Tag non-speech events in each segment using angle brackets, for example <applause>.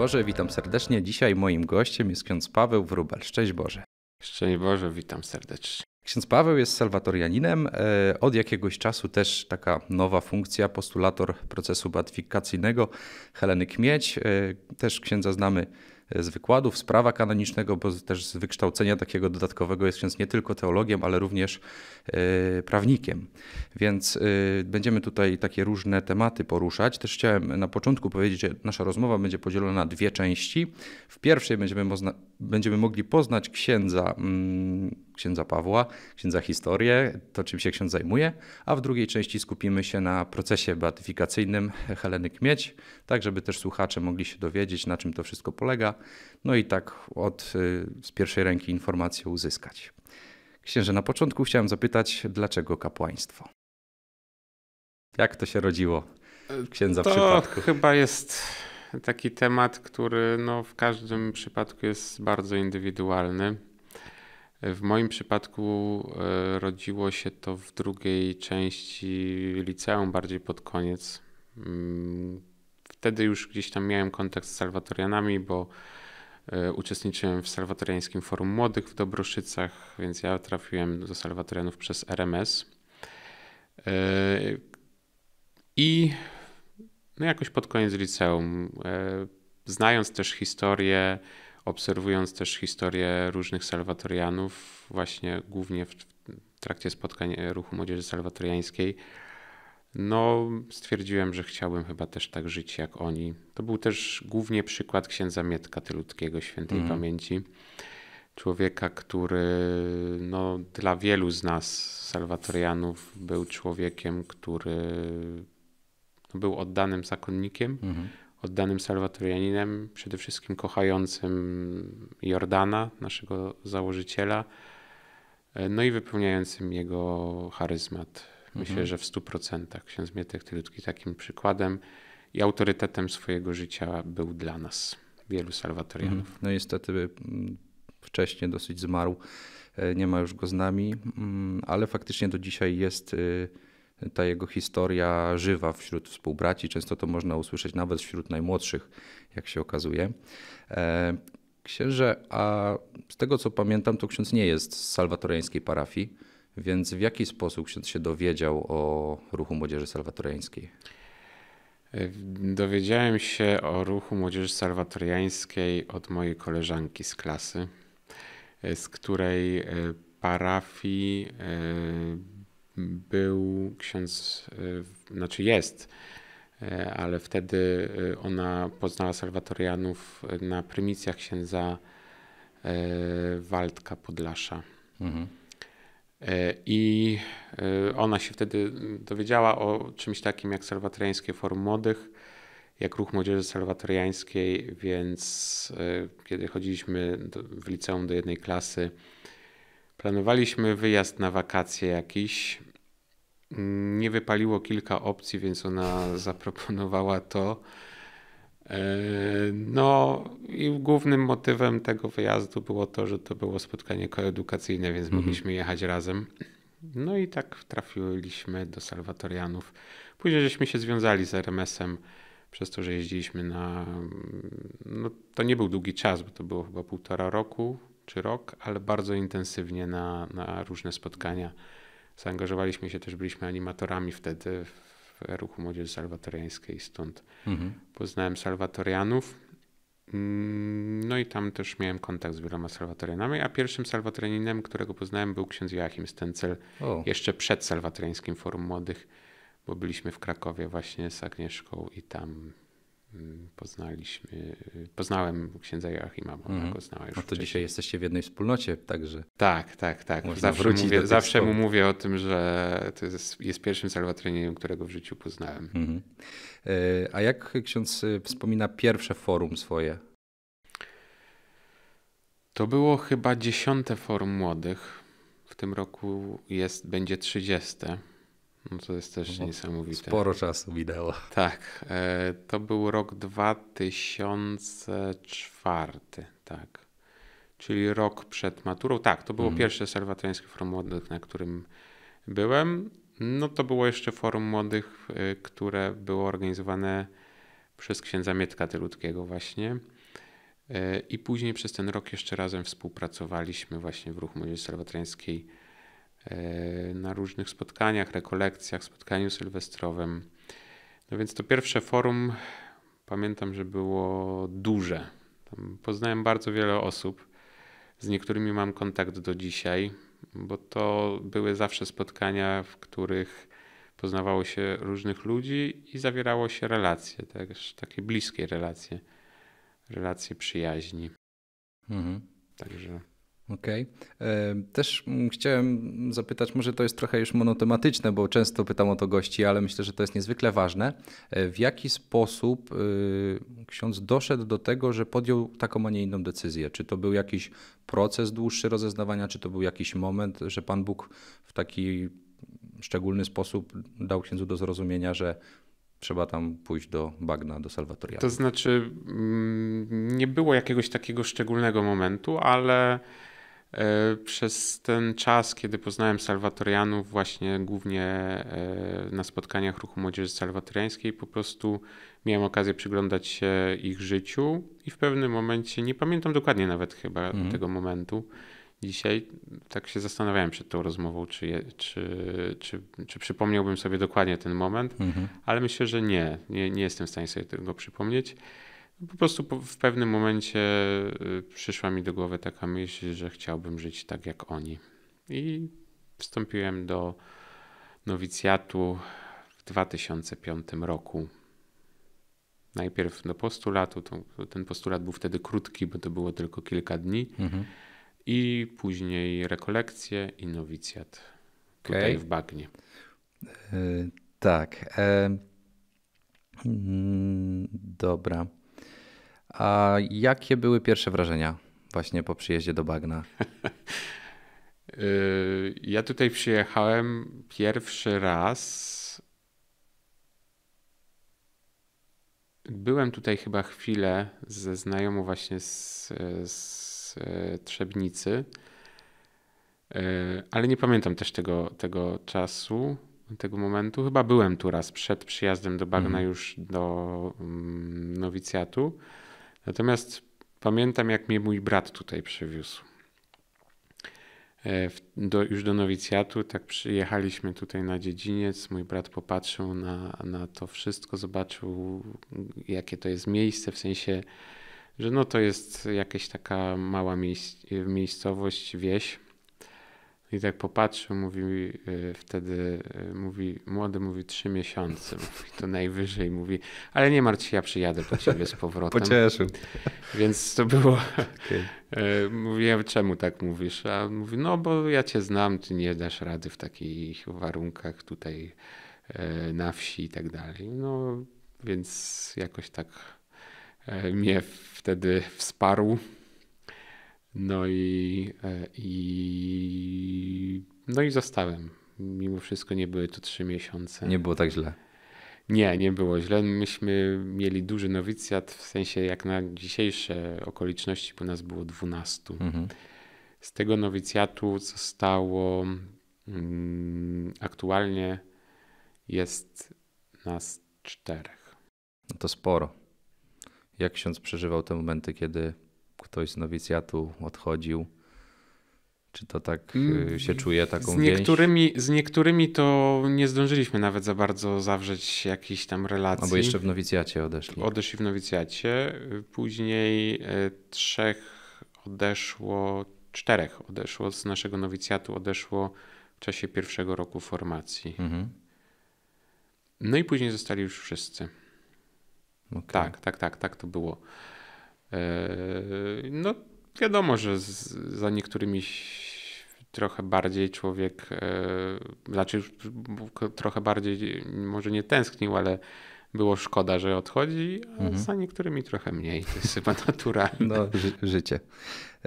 Boże, witam serdecznie. Dzisiaj moim gościem jest ksiądz Paweł Wróbel. Szczęść Boże. Szczęść Boże, witam serdecznie. Ksiądz Paweł jest salwatorianinem. E, od jakiegoś czasu też taka nowa funkcja, postulator procesu beatyfikacyjnego Heleny Kmieć. E, też księdza znamy z wykładów, z prawa kanonicznego, bo też z wykształcenia takiego dodatkowego jest ksiądz nie tylko teologiem, ale również e, prawnikiem. Więc e, będziemy tutaj takie różne tematy poruszać. Też chciałem na początku powiedzieć, że nasza rozmowa będzie podzielona na dwie części. W pierwszej będziemy, będziemy mogli poznać księdza mm, księdza Pawła, księdza historię, to czym się ksiądz zajmuje, a w drugiej części skupimy się na procesie beatyfikacyjnym Heleny Kmieć, tak żeby też słuchacze mogli się dowiedzieć, na czym to wszystko polega, no i tak od, y, z pierwszej ręki informacje uzyskać. Księże, na początku chciałem zapytać, dlaczego kapłaństwo? Jak to się rodziło w księdza to chyba jest taki temat, który no, w każdym przypadku jest bardzo indywidualny. W moim przypadku e, rodziło się to w drugiej części liceum, bardziej pod koniec. Mm, wtedy już gdzieś tam miałem kontakt z Salwatorianami, bo e, uczestniczyłem w Salwatoriańskim Forum Młodych w Dobroszycach, więc ja trafiłem do Salwatorianów przez RMS. E, I no jakoś pod koniec liceum, znając też historię obserwując też historię różnych salwatorianów, właśnie głównie w trakcie spotkań e, ruchu młodzieży salwatoriańskiej, no stwierdziłem, że chciałbym chyba też tak żyć jak oni. To był też głównie przykład księdza Mietka Tylutkiego, świętej mm. pamięci. Człowieka, który no, dla wielu z nas, salwatorianów, był człowiekiem, który no, był oddanym zakonnikiem, mm oddanym salwatorianinem, przede wszystkim kochającym Jordana, naszego założyciela, e, no i wypełniającym jego charyzmat. Myślę, mhm. że w 100% ksiądz Mietek Tylutki takim przykładem i autorytetem swojego życia był dla nas, wielu salwatorianów. Mhm. No niestety mm, wcześniej dosyć zmarł, e, nie ma już go z nami, mm, ale faktycznie do dzisiaj jest y, ta jego historia żywa wśród współbraci. Często to można usłyszeć nawet wśród najmłodszych, jak się okazuje. E, księże, a z tego co pamiętam, to ksiądz nie jest z salwatoriańskiej parafii, więc w jaki sposób ksiądz się dowiedział o ruchu młodzieży salwatoriańskiej? Dowiedziałem się o ruchu młodzieży salwatoriańskiej od mojej koleżanki z klasy, e, z której e, parafii był ksiądz, e, znaczy jest, e, ale wtedy e, ona poznała Salwatorianów na prymicjach księdza Waldka Podlasza. Mhm. I ona się wtedy dowiedziała o czymś takim jak salwatoriańskie forum młodych, jak ruch młodzieży salwatoriańskiej, więc kiedy chodziliśmy do, w liceum do jednej klasy, planowaliśmy wyjazd na wakacje jakiś nie wypaliło kilka opcji, więc ona <laughs> zaproponowała to. E, no i głównym motywem tego wyjazdu było to, że to było spotkanie koedukacyjne, więc mhm. mogliśmy jechać razem. No i tak trafiliśmy do Salwatorianów. Później żeśmy się związali z RMS-em przez to, że jeździliśmy na... No, to nie był długi czas, bo to było chyba półtora roku czy rok, ale bardzo intensywnie na, na różne spotkania Zaangażowaliśmy się też, byliśmy animatorami wtedy w ruchu młodzieży salwatoriańskiej, stąd mhm. poznałem salwatorianów. Mm, no i tam też miałem kontakt z wieloma salwatorianami, a pierwszym salwatorianinem, którego poznałem, był ksiądz Joachim Stencel, o. jeszcze przed salwatoriańskim forum młodych, bo byliśmy w Krakowie właśnie z Agnieszką i tam Mm, poznaliśmy, y, poznałem księdza Joachima, bo mm. go znała już No to wcześniej. dzisiaj jesteście w jednej wspólnocie, także... Tak, tak, tak. Zawsze, mówię, zawsze mu mówię o tym, że to jest, jest pierwszym salwatryniem, którego w życiu poznałem. Mm. A jak ksiądz y, wspomina pierwsze forum swoje? To było chyba dziesiąte forum młodych. W tym roku jest, będzie trzydzieste. No to jest też no, niesamowite. Sporo czasu minęło. Tak. E, to był rok 2004, tak. Czyli rok przed maturą. Tak, to było mhm. pierwsze salwatoriańskie forum młodych, na którym byłem. No to było jeszcze forum młodych, e, które było organizowane przez księdza Mietka Tylutkiego właśnie. E, I później przez ten rok jeszcze razem współpracowaliśmy właśnie w Ruchu Młodzieży Salwatoriańskiej E, na różnych spotkaniach, rekolekcjach, spotkaniu sylwestrowym. No więc to pierwsze forum pamiętam, że było duże. Tam poznałem bardzo wiele osób. Z niektórymi mam kontakt do dzisiaj, bo to były zawsze spotkania, w których poznawało się różnych ludzi i zawierało się relacje, też takie bliskie relacje, relacje przyjaźni. Mhm. Także Okej. Okay. Też chciałem zapytać, może to jest trochę już monotematyczne, bo często pytam o to gości, ale myślę, że to jest niezwykle ważne. E, w jaki sposób y, ksiądz doszedł do tego, że podjął taką, a nie inną decyzję? Czy to był jakiś proces dłuższy rozeznawania, czy to był jakiś moment, że Pan Bóg w taki szczególny sposób dał księdzu do zrozumienia, że trzeba tam pójść do bagna, do Salwatoria? To znaczy, mm, nie było jakiegoś takiego szczególnego momentu, ale E, przez ten czas, kiedy poznałem Salwatorianów, właśnie głównie e, na spotkaniach ruchu młodzieży salwatoriańskiej, po prostu miałem okazję przyglądać się ich życiu i w pewnym momencie, nie pamiętam dokładnie nawet chyba mhm. tego momentu, dzisiaj tak się zastanawiałem przed tą rozmową, czy, je, czy, czy, czy przypomniałbym sobie dokładnie ten moment, mhm. ale myślę, że nie, nie, nie jestem w stanie sobie tego przypomnieć. Po prostu w pewnym momencie y, przyszła mi do głowy taka myśl, że chciałbym żyć tak jak oni. I wstąpiłem do nowicjatu w 2005 roku. Najpierw do postulatu, ten postulat był wtedy krótki, bo to było tylko kilka dni, mhm. i później rekolekcje i nowicjat okay. tutaj w Bagnie. Yy, tak. Yy, dobra. A jakie były pierwsze wrażenia właśnie po przyjeździe do Bagna? <laughs> Y, ja tutaj przyjechałem pierwszy raz. Byłem tutaj chyba chwilę ze znajomą właśnie z, z Trzebnicy, y, ale nie pamiętam też tego, tego czasu, tego momentu. Chyba byłem tu raz przed przyjazdem do Bagna mm. już do um, nowicjatu. Natomiast pamiętam, jak mnie mój brat tutaj przywiózł. E, do, już do nowicjatu, tak przyjechaliśmy tutaj na dziedziniec. Mój brat popatrzył na, na to wszystko, zobaczył, jakie to jest miejsce, w sensie, że no to jest jakaś taka mała miejsc, e, miejscowość, wieś i tak popatrzył, mówi y, wtedy, y, mówi, młody mówi trzy miesiące, <laughs> mówi to najwyżej, mówi, ale nie martw się, ja przyjadę po ciebie z powrotem. Pocieszył. Więc to było, okay. mówiłem, czemu tak mówisz? A on mówi, no bo ja cię znam, ty nie dasz rady w takich warunkach tutaj y, na wsi i tak dalej. No więc jakoś tak mnie wtedy wsparł. No i, e, i, no i zostałem. Mimo wszystko nie były to trzy miesiące. Nie było tak źle. Nie, nie było źle. Myśmy mieli duży nowicjat, w sensie jak na dzisiejsze okoliczności, bo nas było 12. Mhm. Z tego nowicjatu zostało mm, aktualnie jest nas czterech. No to sporo. Jak ksiądz przeżywał te momenty, kiedy ktoś z nowicjatu odchodził. Czy to tak y, mm, się czuje taką z niektórymi, więź? Z niektórymi to nie zdążyliśmy nawet za bardzo zawrzeć jakichś tam relacji. Albo jeszcze w nowicjacie odeszli. Odeszli w nowicjacie. Później e, trzech odeszło, czterech odeszło z naszego nowicjatu, odeszło w czasie pierwszego roku formacji. Mhm. No i później zostali już wszyscy. Okay. Tak, tak, tak, tak to było. Yy, no, wiadomo, że z, za niektórymi trochę bardziej człowiek, yy, znaczy już trochę bardziej, może nie tęsknił, ale było szkoda, że odchodzi, a mhm. za niektórymi trochę mniej. To jest chyba <laughs> naturalne. No, ży życie.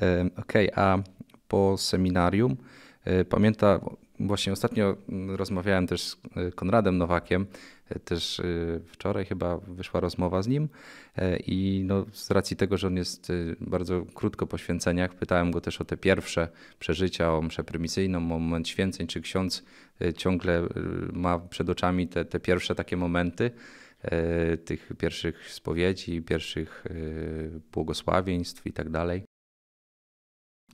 Yy, okej, okay, a po seminarium pamięta, właśnie ostatnio mm, rozmawiałem też z y, Konradem Nowakiem, y, też y, wczoraj chyba wyszła rozmowa z nim i no, z racji tego, że on jest bardzo krótko po święceniach, pytałem go też o te pierwsze przeżycia, o mszę prymicyjną, o moment święceń, czy ksiądz ciągle ma przed oczami te, te pierwsze takie momenty tych pierwszych spowiedzi, pierwszych błogosławieństw i tak dalej.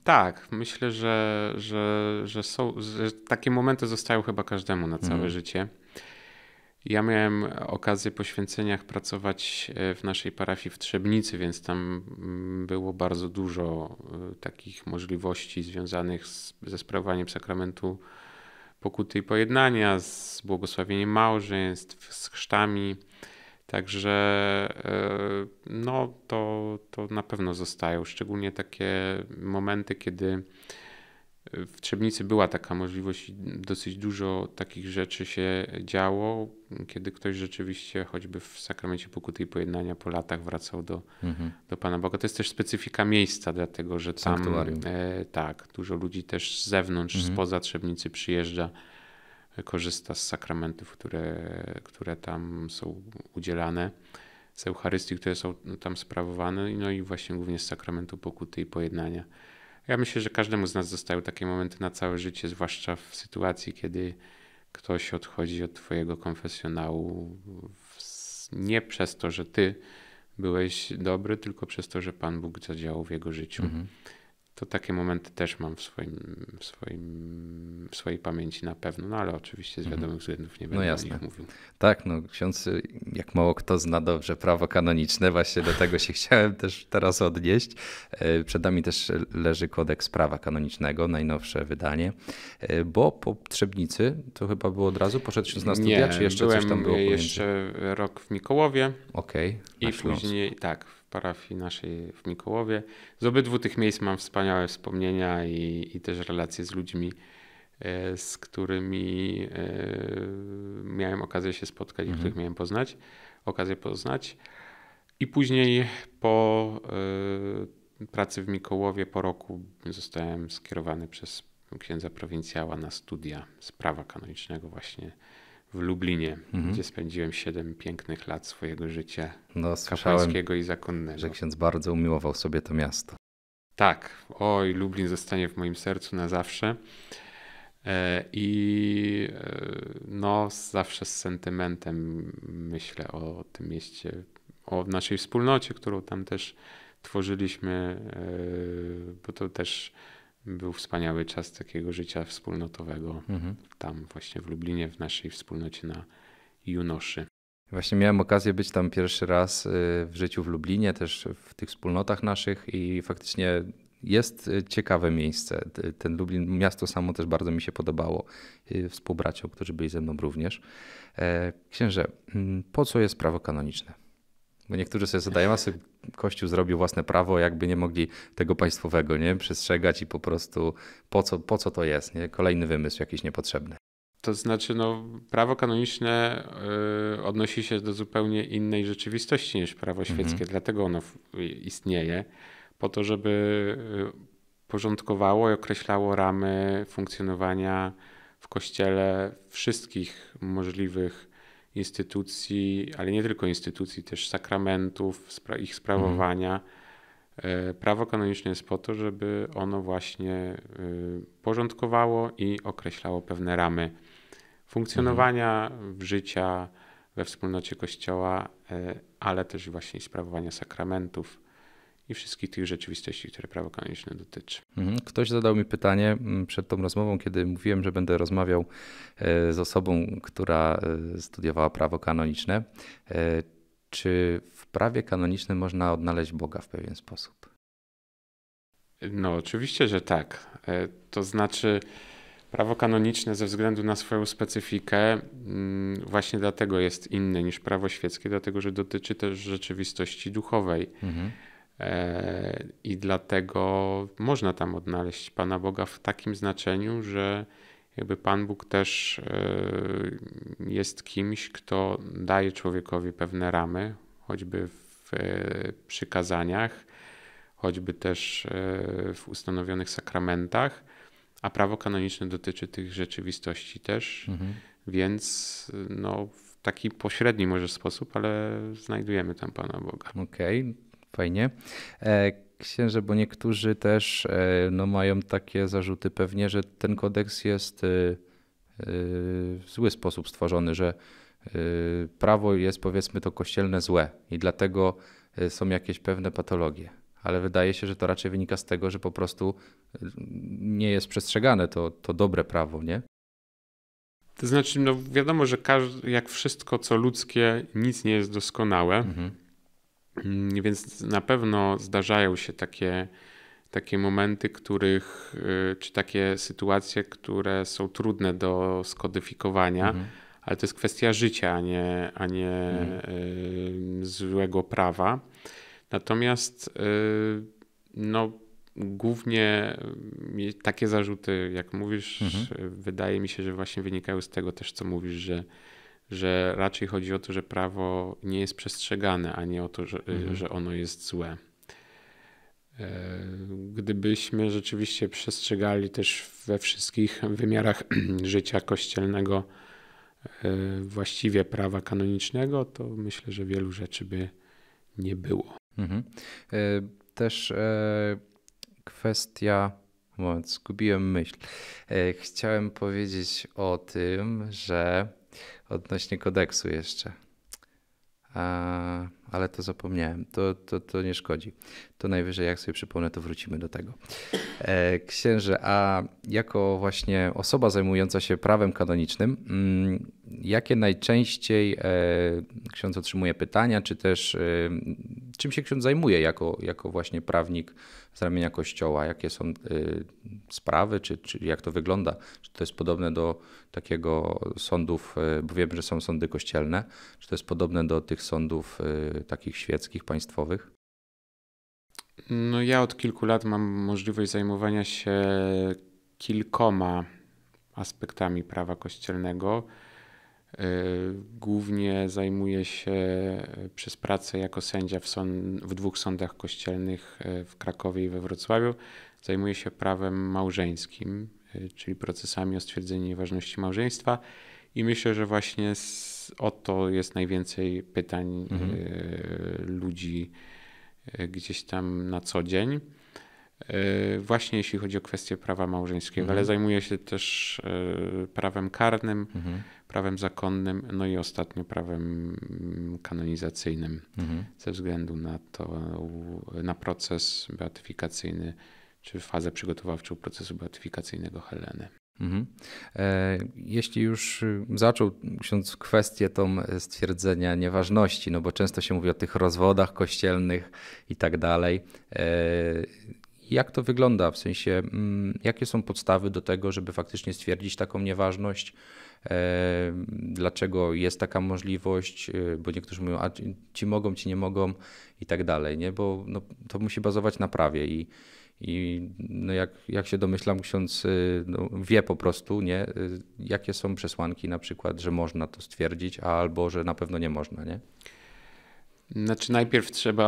Tak, myślę, że, że, że, są, że takie momenty zostają chyba każdemu na całe mhm. życie. Ja miałem okazję po święceniach pracować e, w naszej parafii w Trzebnicy, więc tam mm, było bardzo dużo e, takich możliwości związanych z, ze sprawowaniem sakramentu pokuty i pojednania, z błogosławieniem małżeństw, z chrztami. Także e, no, to, to na pewno zostają, szczególnie takie momenty, kiedy w Trzebnicy była taka możliwość, dosyć dużo takich rzeczy się działo, kiedy ktoś rzeczywiście choćby w sakramencie pokuty i pojednania po latach wracał do, mhm. do Pana Boga. To jest też specyfika miejsca, dlatego że tam e, tak, dużo ludzi też z zewnątrz, mhm. spoza Trzebnicy przyjeżdża korzysta z sakramentów, które, które tam są udzielane, z Eucharystii, które są tam sprawowane, no i właśnie głównie z sakramentu pokuty i pojednania. Ja myślę, że każdemu z nas zostały takie momenty na całe życie, zwłaszcza w sytuacji, kiedy ktoś odchodzi od Twojego konfesjonału nie przez to, że Ty byłeś dobry, tylko przez to, że Pan Bóg zadziałał w jego życiu. Mhm to takie momenty też mam w, swoim, w, swoim, w swojej pamięci na pewno, no ale oczywiście z mhm. wiadomych względów nie no będę no jasne. o nich mówił. Tak, no ksiądz, jak mało kto zna dobrze prawo kanoniczne, właśnie do tego się <laughs> chciałem też teraz odnieść. E, przed nami też leży kodeks prawa kanonicznego, najnowsze wydanie, e, bo po Trzebnicy, to chyba było od razu, poszedł się na studia, nie, czy jeszcze byłem, coś tam było? jeszcze pojęcie? rok w Mikołowie. Okej, okay, I później, tak, parafii naszej w Mikołowie. Z obydwu tych miejsc mam wspaniałe wspomnienia i, i też relacje z ludźmi, e, z którymi e, miałem okazję się spotkać mhm. i których miałem poznać, okazję poznać. I później po e, pracy w Mikołowie po roku zostałem skierowany przez księdza prowincjała na studia z prawa kanonicznego właśnie w Lublinie, mhm. gdzie spędziłem 7 pięknych lat swojego życia no, kapłańskiego i zakonnego. Że ksiądz bardzo umiłował sobie to miasto. Tak, oj, Lublin zostanie w moim sercu na zawsze. E, I e, no, zawsze z sentymentem myślę o tym mieście, o naszej wspólnocie, którą tam też tworzyliśmy, e, bo to też był wspaniały czas takiego życia wspólnotowego mhm. tam właśnie w Lublinie, w naszej wspólnocie na Junoszy. Właśnie miałem okazję być tam pierwszy raz y, w życiu w Lublinie, też w tych wspólnotach naszych i faktycznie jest y, ciekawe miejsce. Ten Lublin, miasto samo też bardzo mi się podobało. Y, współbraciom, którzy byli ze mną również. E, księże, mm, po co jest prawo kanoniczne? Bo niektórzy sobie zadają, a sobie Kościół zrobił własne prawo, jakby nie mogli tego państwowego nie? przestrzegać i po prostu po co, po co to jest? Nie? Kolejny wymysł jakiś niepotrzebny. To znaczy, no, prawo kanoniczne y, odnosi się do zupełnie innej rzeczywistości niż prawo mhm. świeckie, mhm. dlatego ono istnieje, po to, żeby y, porządkowało i określało ramy funkcjonowania w kościele wszystkich możliwych instytucji, ale nie tylko instytucji, też sakramentów, ich mhm. sprawowania. Mhm. Prawo kanoniczne jest po to, żeby ono właśnie e, porządkowało i określało pewne ramy funkcjonowania mhm. życia we wspólnocie Kościoła, e, ale też właśnie sprawowania sakramentów i wszystkich tych rzeczywistości, które prawo kanoniczne dotyczy. Mhm. Ktoś zadał mi pytanie mm, przed tą rozmową, kiedy mówiłem, że będę rozmawiał e, z osobą, która e, studiowała prawo kanoniczne. E, czy w prawie kanonicznym można odnaleźć Boga w pewien sposób? No, oczywiście, że tak. To znaczy, prawo kanoniczne ze względu na swoją specyfikę, mm, właśnie dlatego jest inne niż prawo świeckie, dlatego że dotyczy też rzeczywistości duchowej. Mhm E, I dlatego można tam odnaleźć Pana Boga w takim znaczeniu, że jakby Pan Bóg też e, jest kimś, kto daje człowiekowi pewne ramy, choćby w e, przykazaniach, choćby też w ustanowionych sakramentach, a prawo kanoniczne dotyczy tych rzeczywistości też, mhm. więc no, w taki pośredni może sposób, ale znajdujemy tam Pana Boga. Okej, okay Fajnie. E, księże, bo niektórzy też e, no, mają takie zarzuty pewnie, że ten kodeks jest e, w zły sposób stworzony, że prawo jest powiedzmy to kościelne złe i dlatego są jakieś pewne patologie. Ale wydaje się, że to raczej wynika z tego, że po prostu nie jest przestrzegane to, to dobre prawo, nie? To znaczy, no wiadomo, że jak wszystko co ludzkie, nic nie jest doskonałe. Mhm. Mm, więc na pewno zdarzają się takie, takie momenty, których, y, czy takie sytuacje, które są trudne do skodyfikowania, mhm. ale to jest kwestia życia, a nie, a nie mhm. Y, złego prawa. Natomiast y, no, głównie takie zarzuty, jak mówisz, mhm. wydaje mi się, że właśnie wynikają z tego też, co mówisz, że że raczej chodzi o to, że prawo nie jest przestrzegane, a nie o to, że, mhm. że ono jest złe. E, gdybyśmy rzeczywiście przestrzegali też we wszystkich wymiarach <clears throat> życia kościelnego e, właściwie prawa kanonicznego, to myślę, że wielu rzeczy by nie było. Mhm. E, też kwestia moment, zgubiłem myśl. Chciałem powiedzieć o tym, że odnośnie kodeksu jeszcze. A, ale to zapomniałem, to, to, to nie szkodzi. To najwyżej, jak sobie przypomnę, to wrócimy do tego. E, księże, a jako właśnie osoba zajmująca się prawem kanonicznym, mm, Jakie najczęściej e, ksiądz otrzymuje pytania, czy też e, czym się ksiądz zajmuje jako, jako właśnie prawnik z ramienia Kościoła? Jakie są e, sprawy, czy, czy jak to wygląda? Czy to jest podobne do takiego sądów, bo wiem, że są sądy kościelne, czy to jest podobne do tych sądów takich świeckich, państwowych? No ja od kilku lat mam możliwość zajmowania się kilkoma aspektami prawa kościelnego. E, głównie zajmuje się e, przez pracę jako sędzia w, sąd, w dwóch sądach kościelnych e, w Krakowie i we Wrocławiu. Zajmuje się prawem małżeńskim, czyli procesami o stwierdzenie nieważności małżeństwa. I myślę, że właśnie o to jest najwięcej pytań mhm. ludzi gdzieś tam na co dzień. Y, właśnie jeśli chodzi o kwestię prawa małżeńskiego, mhm. ale zajmuje się też y, prawem karnym, mhm. prawem zakonnym, no i ostatnio prawem kanonizacyjnym, mhm. ze względu na to, na proces beatyfikacyjny, czy fazę przygotowawczą procesu beatyfikacyjnego Heleny. Mhm. E, jeśli już zaczął ksiądz kwestię tą stwierdzenia nieważności, no bo często się mówi o tych rozwodach kościelnych i tak dalej, e, jak to wygląda, w sensie mm, jakie są podstawy do tego, żeby faktycznie stwierdzić taką nieważność, e, dlaczego jest taka możliwość, e, bo niektórzy mówią, a ci mogą, ci nie mogą i tak dalej, nie? bo no, to musi bazować na prawie i i no jak, jak się domyślam, ksiądz e, no, wie po prostu, nie, jakie są przesłanki na przykład, że można to stwierdzić, albo że na pewno nie można. Nie? Znaczy najpierw trzeba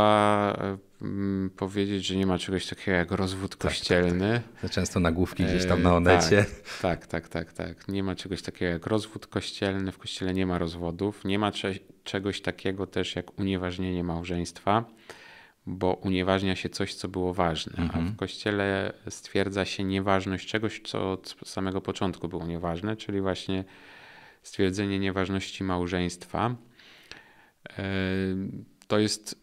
e, powiedzieć, że nie ma czegoś takiego jak rozwód tak, tak, kościelny. Tak, tak, tak. Często nagłówki gdzieś tam e, na onecie. Tak, tak, tak, tak, tak, Nie ma czegoś takiego jak rozwód kościelny, w kościele nie ma rozwodów. Nie ma cze czegoś takiego też jak unieważnienie małżeństwa, bo unieważnia się coś, co było ważne, mhm. a w mhm. kościele stwierdza się nieważność czegoś, co od samego początku było nieważne, czyli właśnie stwierdzenie nieważności małżeństwa. E, to jest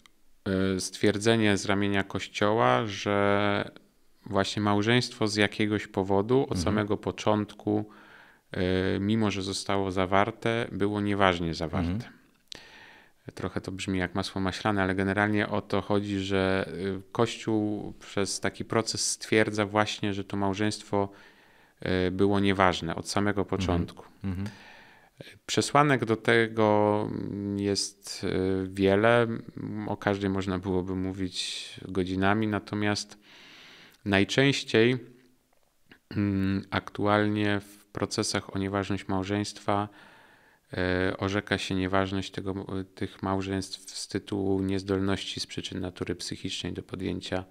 e, stwierdzenie z ramienia Kościoła, że właśnie małżeństwo z jakiegoś powodu od mhm. samego początku, e, mimo że zostało zawarte, było nieważnie zawarte. Mhm. Trochę to brzmi jak masło maślane, ale generalnie o to chodzi, że e, Kościół przez taki proces stwierdza właśnie, że to małżeństwo było nieważne od samego mhm. początku. Mhm. Przesłanek do tego jest e, wiele, o każdej można byłoby mówić godzinami, natomiast najczęściej mm, aktualnie w procesach o nieważność małżeństwa e, orzeka się nieważność tego, tych małżeństw z tytułu niezdolności z przyczyn natury psychicznej do podjęcia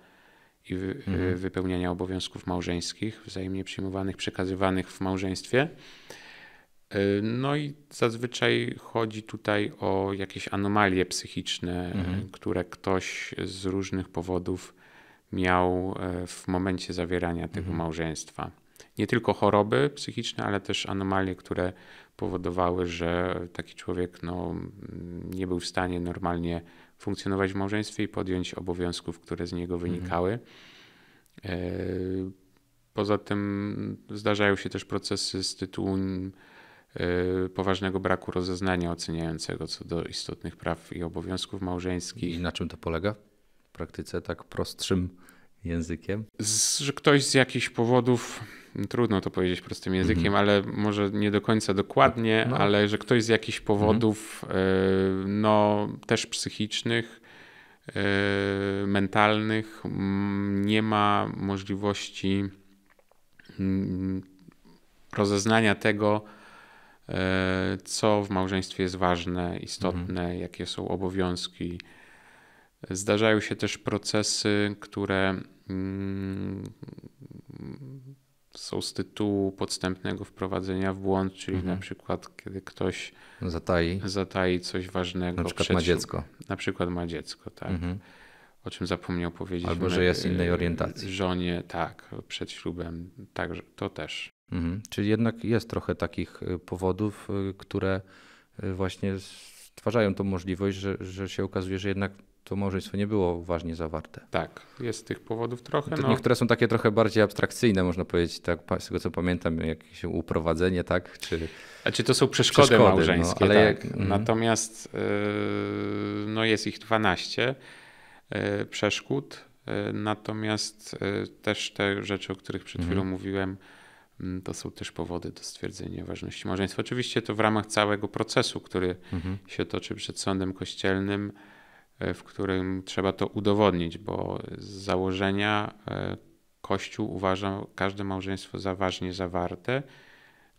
i wy, e, mhm. wypełniania obowiązków małżeńskich, wzajemnie przyjmowanych, przekazywanych w małżeństwie. Y, no i zazwyczaj chodzi tutaj o jakieś anomalie psychiczne, mhm. które ktoś z różnych powodów miał e, w momencie zawierania tego mhm. małżeństwa. Nie tylko choroby psychiczne, ale też anomalie, które powodowały, że taki człowiek no, nie był w stanie normalnie funkcjonować w małżeństwie i podjąć obowiązków, które z niego mhm. wynikały. Mhm. Poza tym zdarzają się też procesy z tytułu Y, poważnego braku rozeznania oceniającego co do istotnych praw i obowiązków małżeńskich. I na czym to polega w praktyce, tak prostszym językiem? Z, że ktoś z jakichś powodów, trudno to powiedzieć prostym mhm. językiem, mm -hmm. ale może nie do końca dokładnie, no. ale że ktoś z jakichś powodów, mm -hmm. no też psychicznych, y, mentalnych, mm, nie ma możliwości mm, rozeznania tego, E, co w małżeństwie jest ważne, istotne, mhm. jakie są obowiązki. Zdarzają się też procesy, które mm, są z tytułu podstępnego wprowadzenia w błąd, czyli mhm. na przykład kiedy ktoś zatai, zatai coś ważnego. Na przykład przed... ma dziecko. Na przykład ma dziecko, tak. Mhm. O czym zapomniał powiedzieć. Albo, że jest y, innej orientacji. Żonie, tak, przed ślubem, także. to też. Mhm. Czyli jednak jest trochę takich y, powodów, y, które y, właśnie stwarzają tą możliwość, że, że się okazuje, że jednak to małżeństwo nie było uważnie zawarte. Tak, jest tych powodów trochę. No. Niektóre są takie trochę bardziej abstrakcyjne, można powiedzieć, tak, z tego co pamiętam, jakieś uprowadzenie, tak? Czy, A czy to są przeszkody, przeszkody no, małżeńskie, no, ale tak. jak... Mhm. Mhm. Natomiast yy, no jest ich 12 yy, przeszkód, yy, natomiast też te rzeczy, o których przed mhm. chwilą mówiłem, Mm, to są też powody do stwierdzenia ważności małżeństwa. Oczywiście to w ramach całego procesu, który mhm. się toczy przed sądem kościelnym, e, w którym trzeba to udowodnić, bo z założenia e, Kościół uważa każde małżeństwo za ważnie zawarte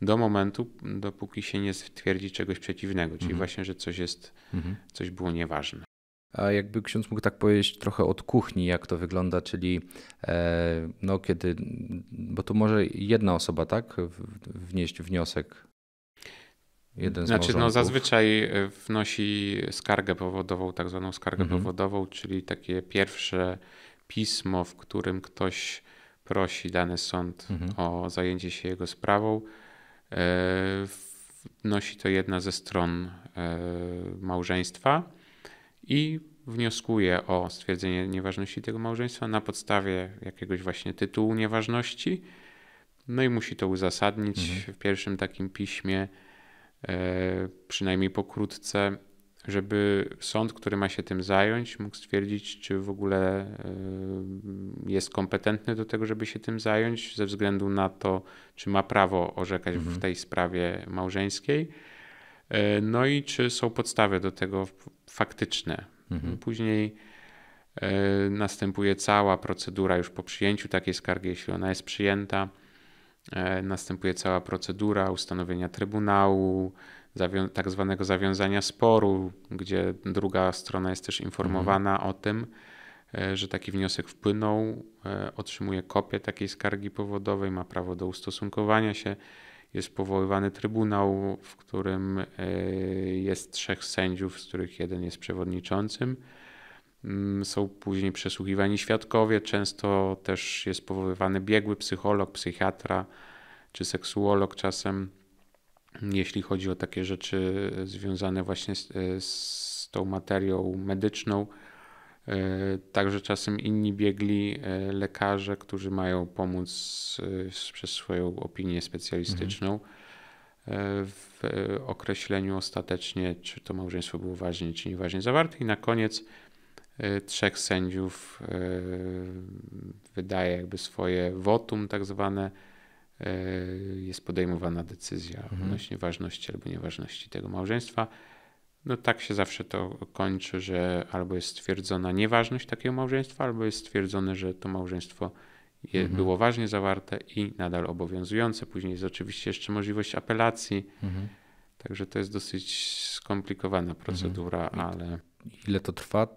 do momentu, dopóki się nie stwierdzi czegoś przeciwnego, czyli mhm. właśnie, że coś jest, mhm. coś było nieważne. A jakby ksiądz mógł tak powiedzieć trochę od kuchni, jak to wygląda, czyli e, no kiedy, bo tu może jedna osoba, tak, wnieść wniosek Jeden znaczy, no zazwyczaj e, wnosi skargę powodową, tak zwaną skargę mhm. powodową, czyli takie pierwsze pismo, w którym ktoś prosi dany sąd mhm. o zajęcie się jego sprawą. E, wnosi to jedna ze stron małżeństwa i wnioskuje o stwierdzenie nieważności tego małżeństwa na podstawie jakiegoś właśnie tytułu nieważności. No i musi to uzasadnić mhm. w pierwszym takim piśmie, e, przynajmniej pokrótce, żeby sąd, który ma się tym zająć, mógł stwierdzić, czy w ogóle e, jest kompetentny do tego, żeby się tym zająć, ze względu na to, czy ma prawo orzekać mhm. w tej sprawie małżeńskiej. E, no i czy są podstawy do tego faktyczne, Mhm. Później y, następuje cała procedura już po przyjęciu takiej skargi, jeśli ona jest przyjęta. Y, następuje cała procedura ustanowienia trybunału, zawią- tak zwanego zawiązania sporu, gdzie druga strona jest też informowana mhm. o tym, y, że taki wniosek wpłynął, otrzymuje kopię takiej skargi powodowej, ma prawo do ustosunkowania się jest powoływany trybunał, w którym e, jest trzech sędziów, z których jeden jest przewodniczącym. Mm, są później przesłuchiwani świadkowie, często też jest powoływany biegły psycholog, psychiatra czy seksuolog czasem, jeśli chodzi o takie rzeczy związane właśnie z, e, z tą materią medyczną. E, także czasem inni biegli e, lekarze, którzy mają pomóc e, przez swoją opinię specjalistyczną w określeniu ostatecznie, czy to małżeństwo było ważne, czy nieważnie zawarte. I na koniec trzech sędziów wydaje jakby swoje wotum, tak zwane. Jest podejmowana decyzja mhm. odnośnie ważności albo nieważności tego małżeństwa. No tak się zawsze to kończy, że albo jest stwierdzona nieważność takiego małżeństwa, albo jest stwierdzone, że to małżeństwo je, mhm. było ważnie zawarte i nadal obowiązujące. Później jest oczywiście jeszcze możliwość apelacji. Mhm. Także to jest dosyć skomplikowana mhm. procedura, mhm. ale. Ile to trwa?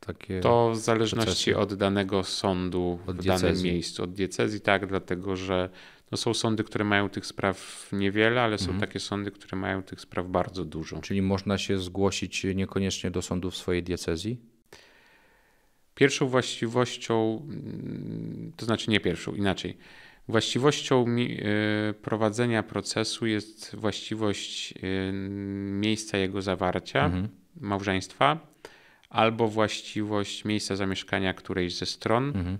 Takie to w zależności procesy? od danego sądu od w diecezji. danym miejscu, od diecezji, tak, dlatego że no są sądy, które mają tych spraw niewiele, ale są mhm. takie sądy, które mają tych spraw bardzo dużo. Czyli można się zgłosić niekoniecznie do sądu w swojej diecezji? Pierwszą właściwością, to znaczy nie pierwszą, inaczej. Właściwością e, prowadzenia procesu jest właściwość e, miejsca jego zawarcia, mhm. małżeństwa, albo właściwość miejsca zamieszkania którejś ze stron, mhm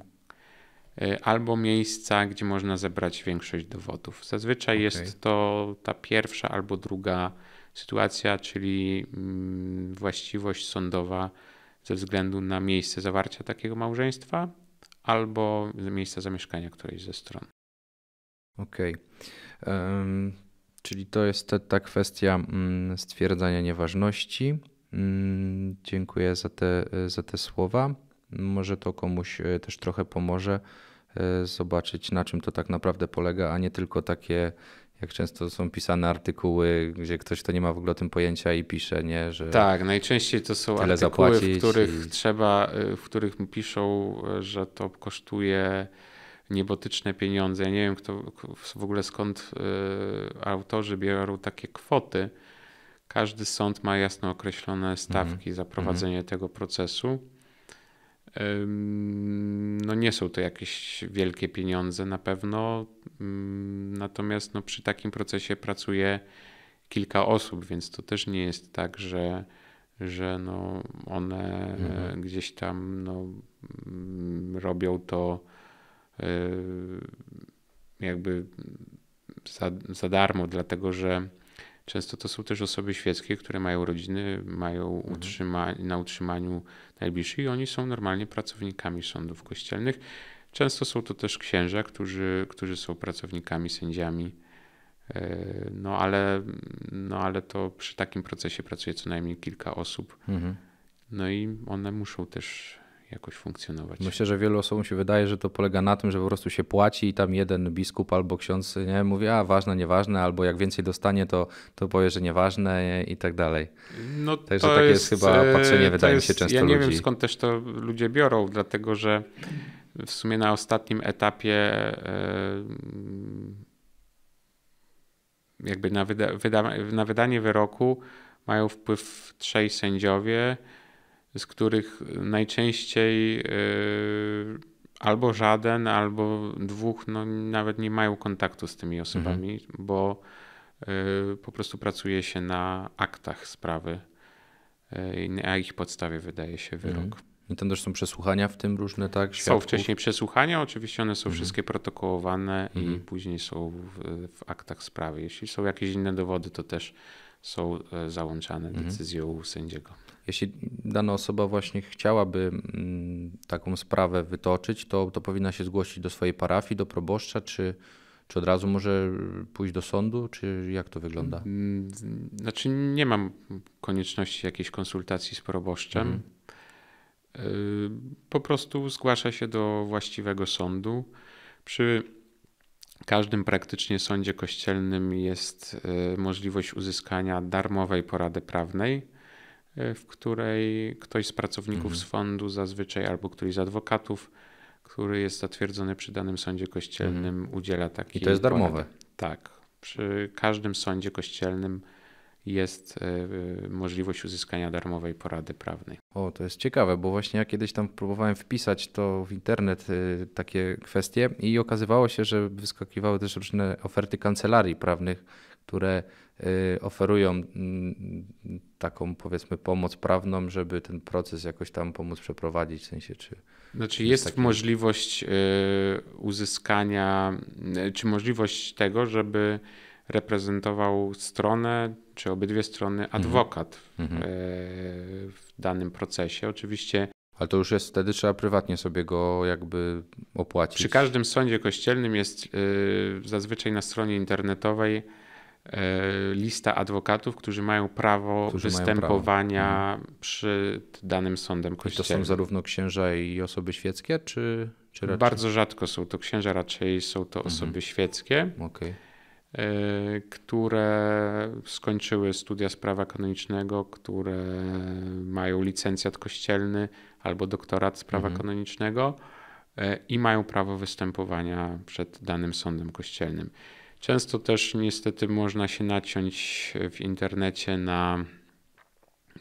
Y, albo miejsca, gdzie można zebrać większość dowodów. Zazwyczaj okay. jest to ta pierwsza albo druga sytuacja, czyli mm, właściwość sądowa ze względu na miejsce zawarcia takiego małżeństwa albo miejsca zamieszkania którejś ze stron. Okej. Okay. Um, czyli to jest ta, ta kwestia mm, stwierdzania nieważności. Mm, dziękuję za te, za te słowa. Może to komuś e, też trochę pomoże e, zobaczyć, na czym to tak naprawdę polega, a nie tylko takie, jak często są pisane artykuły, gdzie ktoś to nie ma w ogóle o tym pojęcia i pisze, nie? Że tak, najczęściej to są artykuły, w których i... trzeba, e, w których piszą, że to kosztuje niebotyczne pieniądze. Ja nie wiem, kto, w ogóle skąd autorzy biorą takie kwoty. Każdy sąd ma jasno określone stawki mm. za prowadzenie mm. tego procesu. No nie są to jakieś wielkie pieniądze na pewno, natomiast no przy takim procesie pracuje kilka osób, więc to też nie jest tak, że, że no one mhm. E, gdzieś tam no, mm, robią to e, jakby za, za darmo, dlatego że często to są też osoby świeckie, które mają rodziny, mają mhm. utrzyma na utrzymaniu najbliżsi i oni są normalnie pracownikami sądów kościelnych. Często są to też księża, którzy, którzy są pracownikami, sędziami. E, no ale, no ale to przy takim procesie pracuje co najmniej kilka osób. Mhm. No i one muszą też jakoś funkcjonować. Myślę, że wielu osobom się wydaje, że to polega na tym, że po prostu się płaci i tam jeden biskup albo ksiądz nie mówi, a ważne, nieważne, albo jak więcej dostanie, to, to powie, że nieważne i tak dalej. No Także tak jest, jest, chyba e, patrzenie, wydaje jest, mi się, często Ja nie ludzi. wiem, skąd też to ludzie biorą, dlatego że w sumie na ostatnim etapie e, jakby na, wyda na wydanie wyroku mają wpływ trzej sędziowie – z których najczęściej y, albo żaden, albo dwóch no, nawet nie mają kontaktu z tymi osobami, mhm. bo y, po prostu pracuje się na aktach sprawy, na y, ich podstawie wydaje się wyrok. Mhm. I tam też są przesłuchania, w tym różne, tak? Świadków. Są wcześniej przesłuchania, oczywiście one są mhm. wszystkie protokołowane i mhm. później są w, w, aktach sprawy. Jeśli są jakieś inne dowody, to też są załączane mhm. decyzją sędziego jeśli dana osoba właśnie chciałaby mm, taką sprawę wytoczyć, to, to powinna się zgłosić do swojej parafii, do proboszcza, czy, czy od razu może pójść do sądu, czy jak to wygląda? Mm, znaczy, nie mam konieczności jakiejś konsultacji z proboszczem. Mhm. Y, po prostu zgłasza się do właściwego sądu. Przy każdym praktycznie sądzie kościelnym jest y, możliwość uzyskania darmowej porady prawnej E, w której ktoś z pracowników mhm. z fondu zazwyczaj albo któryś z adwokatów, który jest zatwierdzony przy danym sądzie kościelnym, mhm. udziela takiej. I to jest darmowe. Tak. Przy każdym sądzie kościelnym jest e, możliwość uzyskania darmowej porady prawnej. O, to jest ciekawe, bo właśnie ja kiedyś tam próbowałem wpisać to w internet e, takie kwestie i okazywało się, że wyskakiwały też różne oferty kancelarii prawnych, które Y, oferują mm, taką powiedzmy pomoc prawną, żeby ten proces jakoś tam pomóc przeprowadzić, w sensie czy... Znaczy jest taki... możliwość y, uzyskania, y, czy możliwość tego, żeby reprezentował stronę, czy obydwie strony mhm. adwokat mhm. w, w danym procesie. Oczywiście ale to już jest wtedy trzeba prywatnie sobie go jakby opłacić. Przy każdym sądzie kościelnym jest yy, zazwyczaj na stronie internetowej E, lista adwokatów, którzy mają prawo którzy występowania mają prawo. Mhm. przed danym sądem kościelnym. I to są zarówno księża i osoby świeckie, czy, czy raczej? Bardzo rzadko są to księża, raczej są to mhm. osoby świeckie, okay. E, które skończyły studia z prawa kanonicznego, które mają licencjat kościelny albo doktorat z prawa mhm. kanonicznego e, i mają prawo występowania przed danym sądem kościelnym. Często też niestety można się naciąć w internecie na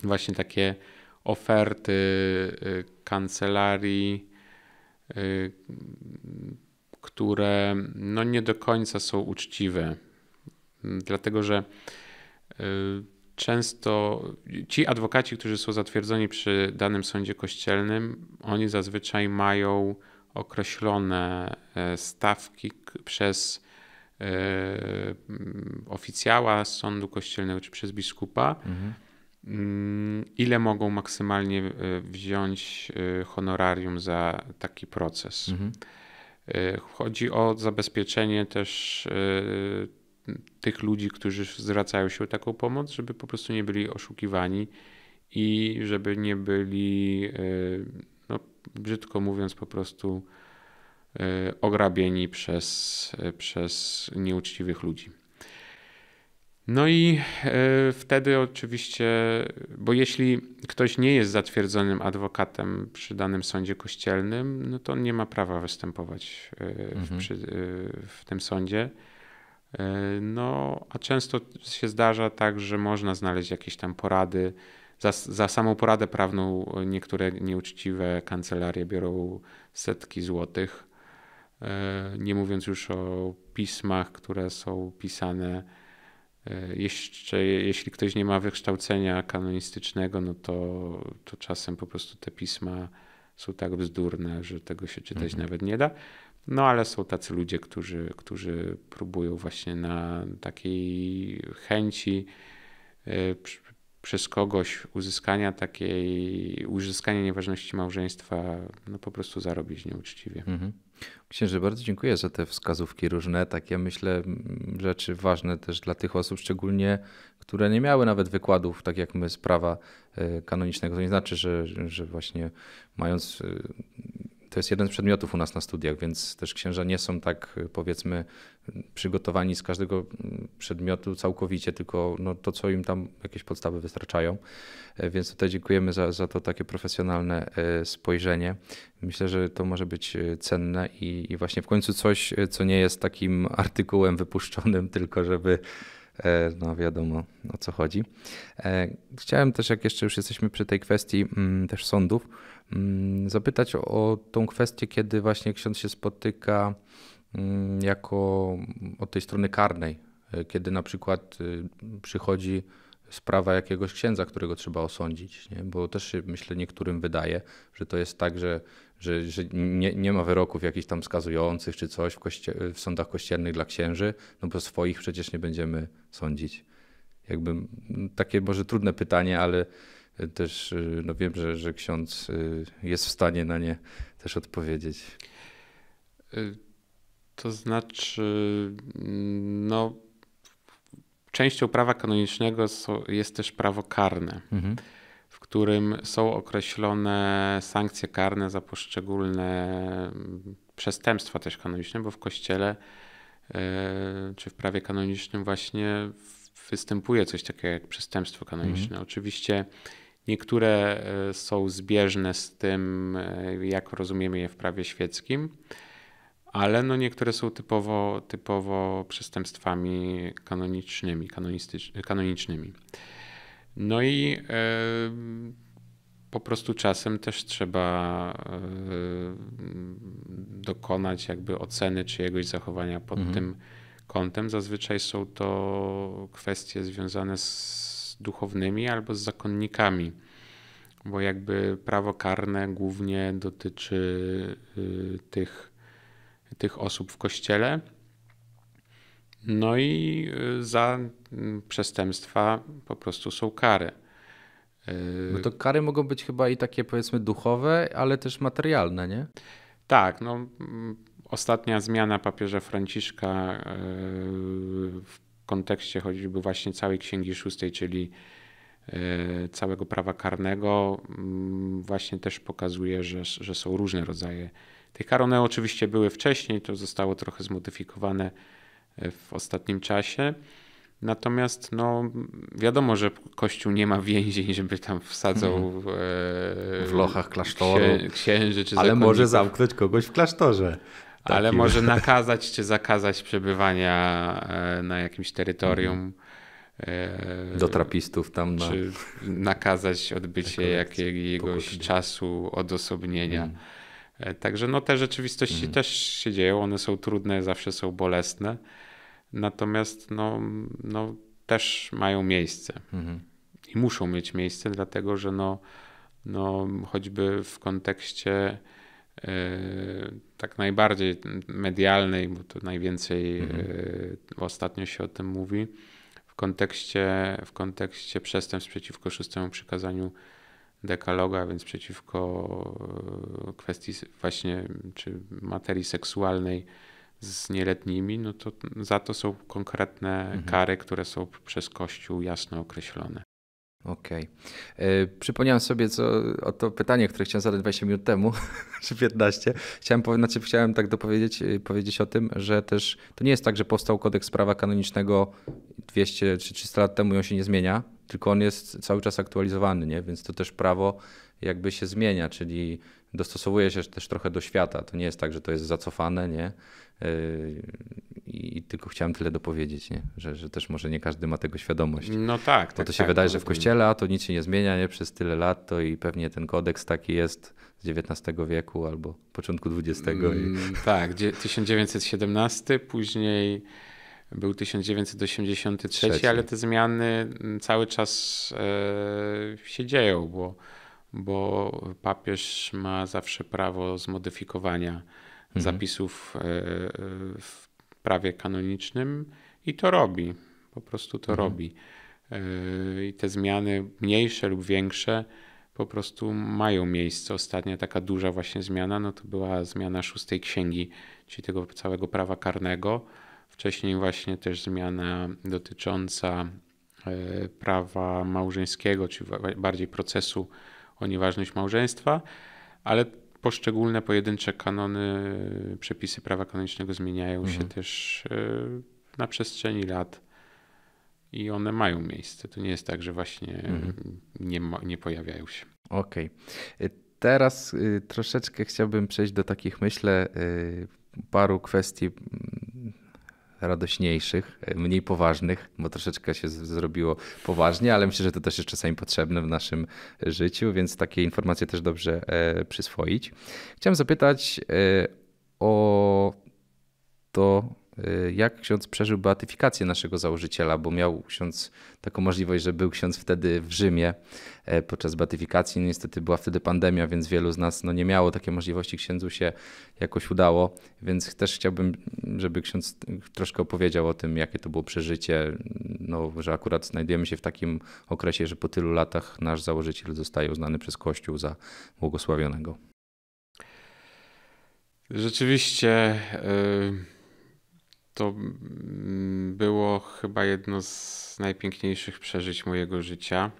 właśnie takie oferty y, kancelarii, y, które no nie do końca są uczciwe. Dlatego, że y, często ci adwokaci, którzy są zatwierdzeni przy danym sądzie kościelnym, oni zazwyczaj mają określone e, stawki przez E, oficjała z sądu kościelnego czy przez biskupa, mhm. Mm, ile mogą maksymalnie e, wziąć e, honorarium za taki proces. Mhm. Chodzi o zabezpieczenie też tych ludzi, którzy zwracają się o taką pomoc, żeby po prostu nie byli oszukiwani i żeby nie byli, no, brzydko mówiąc, po prostu Y, ograbieni przez, y, przez nieuczciwych ludzi. No i y, wtedy oczywiście, bo jeśli ktoś nie jest zatwierdzonym adwokatem przy danym sądzie kościelnym, no to on nie ma prawa występować w, mhm. przy, w tym sądzie. No, a często się zdarza tak, że można znaleźć jakieś tam porady. Za, za samą poradę prawną niektóre nieuczciwe kancelarie biorą setki złotych. E, nie mówiąc już o pismach, które są pisane. E, jeszcze, jeśli ktoś nie ma wykształcenia kanonistycznego, no to, to czasem po prostu te pisma są tak bzdurne, że tego się czytać mhm. nawet nie da. No ale są tacy ludzie, którzy, którzy próbują właśnie na takiej chęci e, przez kogoś uzyskania takiej, uzyskania nieważności małżeństwa, no po prostu zarobić nieuczciwie. Mhm. Księży, bardzo dziękuję za te wskazówki różne, takie myślę rzeczy ważne też dla tych osób, szczególnie które nie miały nawet wykładów, tak jak my, z prawa e, kanonicznego. To nie znaczy, że, że właśnie mając e, to jest jeden z przedmiotów u nas na studiach, więc też księża nie są tak powiedzmy przygotowani z każdego mm, przedmiotu całkowicie, tylko no, to, co im tam jakieś podstawy wystarczają. E, więc tutaj dziękujemy za, za to takie profesjonalne e, spojrzenie. Myślę, że to może być e, cenne i, i właśnie w końcu coś, co nie jest takim artykułem wypuszczonym, <laughs> tylko żeby E, no wiadomo o co chodzi. E, chciałem też, jak jeszcze już jesteśmy przy tej kwestii mm, też sądów, mm, zapytać o tą kwestię, kiedy właśnie ksiądz się spotyka mm, jako od tej strony karnej, e, kiedy na przykład y, przychodzi sprawa jakiegoś księdza, którego trzeba osądzić, nie? bo też myślę niektórym wydaje, że to jest tak, że że, że nie, nie ma wyroków jakichś tam skazujących czy coś w, w sądach kościelnych dla księży, no bo swoich przecież nie będziemy sądzić. Jakby takie może trudne pytanie, ale e, też e, no wiem, że, że ksiądz e, jest w stanie na nie też odpowiedzieć. To znaczy, mm, no, częścią prawa kanonicznego jest też prawo karne. Mhm którym są określone sankcje karne za poszczególne mm, przestępstwa też kanoniczne, bo w kościele e, czy w prawie kanonicznym właśnie występuje coś takiego jak przestępstwo kanoniczne. Mhm. Oczywiście niektóre e, są zbieżne z tym, e, jak rozumiemy je w prawie świeckim, ale no niektóre są typowo, typowo przestępstwami kanonicznymi, kanonicznymi. No i e, po prostu czasem też trzeba e, dokonać jakby oceny czyjegoś zachowania pod mhm. tym kątem. Zazwyczaj są to kwestie związane z duchownymi albo z zakonnikami, bo jakby prawo karne głównie dotyczy y, tych, tych osób w kościele. No i y, za przestępstwa po prostu są kary. Y, no to kary mogą być chyba i takie powiedzmy duchowe, ale też materialne, nie? Tak, no ostatnia zmiana papieża Franciszka y, w kontekście choćby właśnie całej Księgi Szóstej, czyli całego prawa karnego, właśnie też pokazuje, że, że są różne rodzaje tych kar. One oczywiście były wcześniej, to zostało trochę zmodyfikowane E, w ostatnim czasie. Natomiast no, wiadomo, że Kościół nie ma więzień, <laughs> żeby tam wsadzał mhm. e, w lochach klasztoru księ, księży czy Ale może zamknąć kogoś w klasztorze. Takim. Ale może <laughs> nakazać czy zakazać przebywania e, na jakimś terytorium. Mhm. E, Do trapistów tam. Na... Czy nakazać odbycie jakiegoś czasu odosobnienia. Mhm. Także no, te rzeczywistości też się dzieją, one są trudne, zawsze są bolesne. Natomiast no, no, też mają miejsce mhm. i muszą mieć miejsce, dlatego że no, no, choćby w kontekście e, tak najbardziej medialnej, bo to najwięcej e, mhm. ostatnio się o tym mówi, w kontekście, w kontekście przestępstw przeciwko szóstemu przykazaniu dekaloga, więc przeciwko e, kwestii właśnie czy materii seksualnej z nieletnimi, no to za to są konkretne mhm. kary, które są przez Kościół jasno określone. Okej. Okay. E, przypomniałem sobie co, o to pytanie, które chciałem zadać 20 minut temu, <laughs> czy 15. Chciałem, znaczy, chciałem tak dopowiedzieć e, powiedzieć o tym, że też to nie jest tak, że powstał kodeks prawa kanonicznego 200 czy 300 lat temu i on się nie zmienia, tylko on jest cały czas aktualizowany, nie? więc to też prawo jakby się zmienia, czyli dostosowuje się też trochę do świata. To nie jest tak, że to jest zacofane, nie? Yy, I tylko chciałem tyle dopowiedzieć, nie? Że, że też może nie każdy ma tego świadomość. No tak. Bo tak, to się tak, wydaje, no że w kościele a to nic się nie zmienia nie? przez tyle lat, to i pewnie ten kodeks taki jest z XIX wieku albo początku XX. Mm, i... Tak, 1917, później był 1983, Trzeci. ale te zmiany mm, cały czas e, się dzieją, bo, bo papież ma zawsze prawo zmodyfikowania Mhm. zapisów e, e, w prawie kanonicznym i to robi. Po prostu to mhm. robi. E, I te zmiany, mniejsze lub większe, po prostu mają miejsce. Ostatnia taka duża właśnie zmiana, no to była zmiana szóstej księgi, czyli tego całego prawa karnego. Wcześniej właśnie też zmiana dotycząca prawa małżeńskiego, czy bardziej procesu o nieważność małżeństwa, ale poszczególne pojedyncze kanony, przepisy prawa kanonicznego zmieniają mhm. się też e, na przestrzeni lat i one mają miejsce. To nie jest tak, że właśnie mhm. nie, nie pojawiają się. Okej. Okay. E, teraz e, troszeczkę chciałbym przejść do takich, myślę, paru kwestii radośniejszych, e, mniej poważnych, bo troszeczkę się zrobiło poważnie, ale myślę, że to też jest czasami potrzebne w naszym życiu, więc takie informacje też dobrze e, przyswoić. Chciałem zapytać e, o to, Y, jak ksiądz przeżył beatyfikację naszego założyciela, bo miał ksiądz taką możliwość, że był ksiądz wtedy w Rzymie e, podczas beatyfikacji. No, niestety była wtedy pandemia, więc wielu z nas no, nie miało takiej możliwości, księdzu się jakoś udało, więc też chciałbym, żeby ksiądz troszkę opowiedział o tym, jakie to było przeżycie, no, że akurat znajdujemy się w takim okresie, że po tylu latach nasz założyciel zostaje uznany przez Kościół za błogosławionego. Rzeczywiście... Yy to mm, było chyba jedno z najpiękniejszych przeżyć mojego życia.